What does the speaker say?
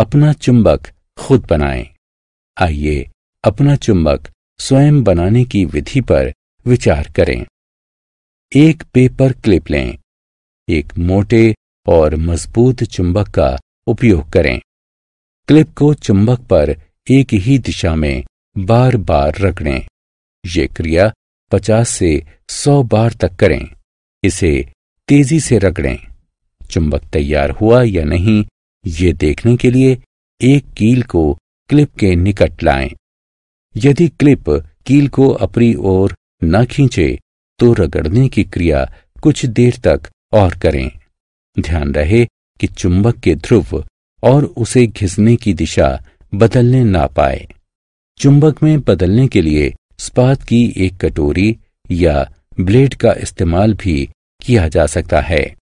अपना चुंबक खुद बनाएं। आइए अपना चुंबक स्वयं बनाने की विधि पर विचार करें एक पेपर क्लिप लें एक मोटे और मजबूत चुंबक का उपयोग करें क्लिप को चुंबक पर एक ही दिशा में बार बार रगड़ें ये क्रिया 50 से 100 बार तक करें इसे तेजी से रगड़ें चुंबक तैयार हुआ या नहीं ये देखने के लिए एक कील को क्लिप के निकट लाएं। यदि क्लिप कील को अपनी ओर न खींचे तो रगड़ने की क्रिया कुछ देर तक और करें ध्यान रहे कि चुंबक के ध्रुव और उसे घिसने की दिशा बदलने ना पाए चुंबक में बदलने के लिए स्पात की एक कटोरी या ब्लेड का इस्तेमाल भी किया जा सकता है